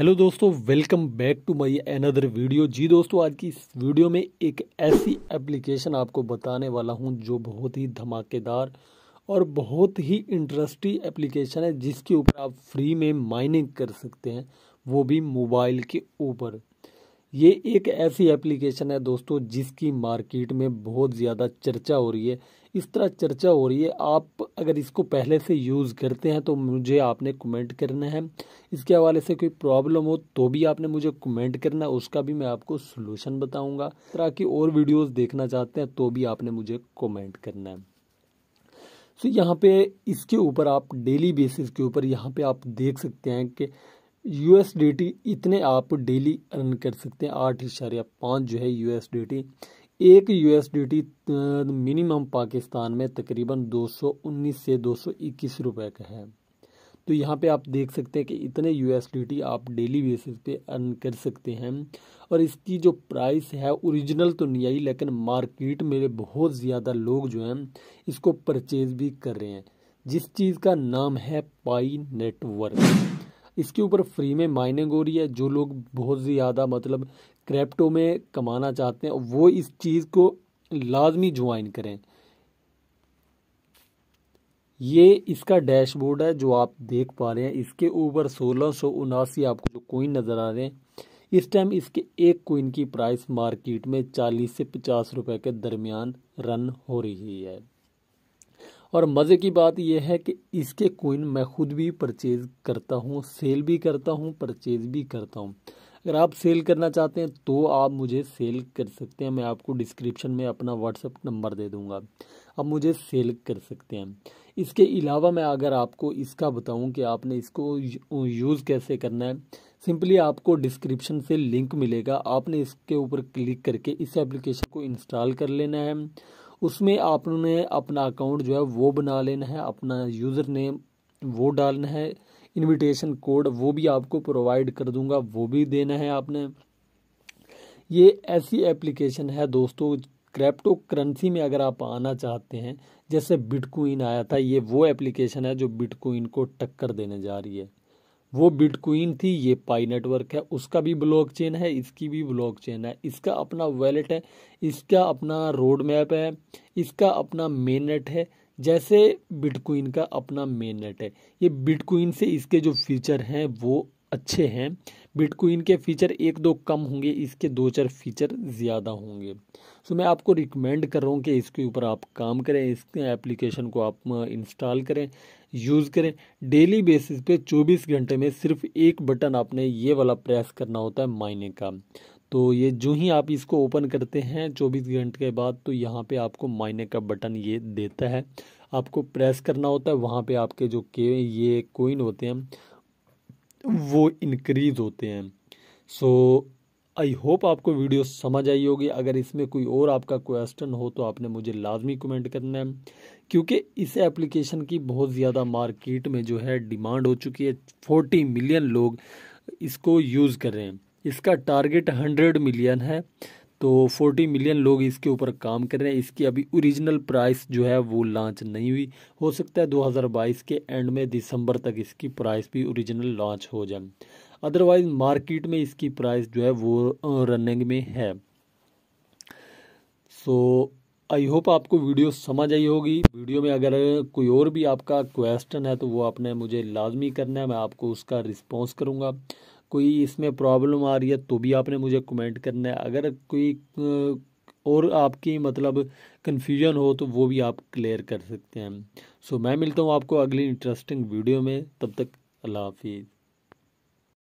hello दोस्तों welcome back to my another video जी दोस्तों आज की इस वीडियो में एक ऐसी एप्लीकेशन आपको बताने वाला हूं जो बहुत ही धमाकेदार और बहुत ही इंटरेस्टिंग एप्लीकेशन है जिसके ऊपर आप फ्री में माइनिंग कर सकते हैं वो भी मोबाइल के ऊपर ये एक ऐसी एप्लीकेशन है दोस्तों जिसकी मार्केट में बहुत ज़्यादा चर्चा हो रही है इस तरह चर्चा हो रही है आप अगर इसको पहले से यूज़ करते हैं तो मुझे आपने कमेंट करना है इसके हवाले से कोई प्रॉब्लम हो तो भी आपने मुझे कमेंट करना है उसका भी मैं आपको सोल्यूशन बताऊँगा इस तरह की और वीडियोज़ देखना चाहते हैं तो भी आपने मुझे कॉमेंट करना है सो so, यहाँ पे इसके ऊपर आप डेली बेसिस के ऊपर यहाँ पे आप देख सकते हैं कि यू इतने आप डेली अर्न कर सकते हैं आठ इशारिया पाँच जो है यू एक यूएसडीटी मिनिमम पाकिस्तान में तकरीबन 219 से 221 रुपए का है तो यहाँ पे आप देख सकते हैं कि इतने यूएसडीटी आप डेली बेसिस पे अर्न कर सकते हैं और इसकी जो प्राइस है ओरिजिनल तो नहीं आई लेकिन मार्केट में बहुत ज़्यादा लोग जो हैं इसको परचेज़ भी कर रहे हैं जिस चीज़ का नाम है पाई नेटवर्क इसके ऊपर फ्री में माइनिंग हो रही है जो लोग बहुत ज़्यादा मतलब क्रिप्टो में कमाना चाहते हैं वो इस चीज़ को लाजमी ज्वाइन करें ये इसका डैशबोर्ड है जो आप देख पा रहे हैं इसके ऊपर सोलह सौ उनासी आपको जो कोइन नज़र आ रहे हैं इस टाइम इसके एक कोइन की प्राइस मार्केट में चालीस से पचास रुपए के दरमियान रन हो रही है और मज़े की बात यह है कि इसके कोइन मैं खुद भी परचेज़ करता हूँ सेल भी करता हूँ परचेज़ भी करता हूँ अगर आप सेल करना चाहते हैं तो आप मुझे सेल कर सकते हैं मैं आपको डिस्क्रिप्शन में अपना व्हाट्सअप नंबर दे दूंगा आप मुझे सेल कर सकते हैं इसके अलावा मैं अगर आपको इसका बताऊं कि आपने इसको यूज़ कैसे करना है सिंपली आपको डिस्क्रिप्शन से लिंक मिलेगा आपने इसके ऊपर क्लिक करके इस एप्लीकेशन को इंस्टॉल कर लेना है उसमें आपने अपना अकाउंट जो है वो बना लेना है अपना यूज़र नेम वो डालना है इनविटेशन कोड वो भी आपको प्रोवाइड कर दूंगा वो भी देना है आपने ये ऐसी एप्लीकेशन है दोस्तों क्रिप्टो करेंसी में अगर आप आना चाहते हैं जैसे बिटकॉइन आया था ये वो एप्लीकेशन है जो बिटकॉइन को टक्कर देने जा रही है वो बिटकॉइन थी ये पाई नेटवर्क है उसका भी ब्लॉकचेन है इसकी भी ब्लॉकचेन है इसका अपना वैलेट है इसका अपना रोड मैप है इसका अपना मेननेट है जैसे बिटकॉइन का अपना मेन नेट है ये बिटकॉइन से इसके जो फीचर हैं वो अच्छे हैं बिटकॉइन के फीचर एक दो कम होंगे इसके दो चार फीचर ज़्यादा होंगे सो मैं आपको रिकमेंड कर रहा हूँ कि इसके ऊपर आप काम करें इस एप्लीकेशन को आप इंस्टॉल करें यूज़ करें डेली बेसिस पे 24 घंटे में सिर्फ एक बटन आपने ये वाला प्रेस करना होता है मायने का तो ये जो ही आप इसको ओपन करते हैं 24 घंटे के बाद तो यहाँ पे आपको मायने का बटन ये देता है आपको प्रेस करना होता है वहाँ पे आपके जो के ये कोइन होते हैं वो इनक्रीज होते हैं सो आई होप आपको वीडियो समझ आई होगी अगर इसमें कोई और आपका क्वेश्चन हो तो आपने मुझे लाजमी कमेंट करना है क्योंकि इस एप्लीकेशन की बहुत ज़्यादा मार्केट में जो है डिमांड हो चुकी है फोर्टी मिलियन लोग इसको यूज़ कर रहे हैं इसका टारगेट हंड्रेड मिलियन है तो फोर्टी मिलियन लोग इसके ऊपर काम कर रहे हैं इसकी अभी ओरिजिनल प्राइस जो है वो लॉन्च नहीं हुई हो सकता है 2022 के एंड में दिसंबर तक इसकी प्राइस भी ओरिजिनल लॉन्च हो जाए अदरवाइज मार्केट में इसकी प्राइस जो है वो रनिंग में है सो आई होप आपको वीडियो समझ आई होगी वीडियो में अगर कोई और भी आपका क्वेश्चन है तो वो आपने मुझे लाजमी करना है मैं आपको उसका रिस्पॉन्स करूँगा कोई इसमें प्रॉब्लम आ रही है तो भी आपने मुझे कमेंट करना है अगर कोई और आपकी मतलब कन्फ्यूजन हो तो वो भी आप क्लियर कर सकते हैं सो so, मैं मिलता हूँ आपको अगली इंटरेस्टिंग वीडियो में तब तक अल्लाह हाफिज़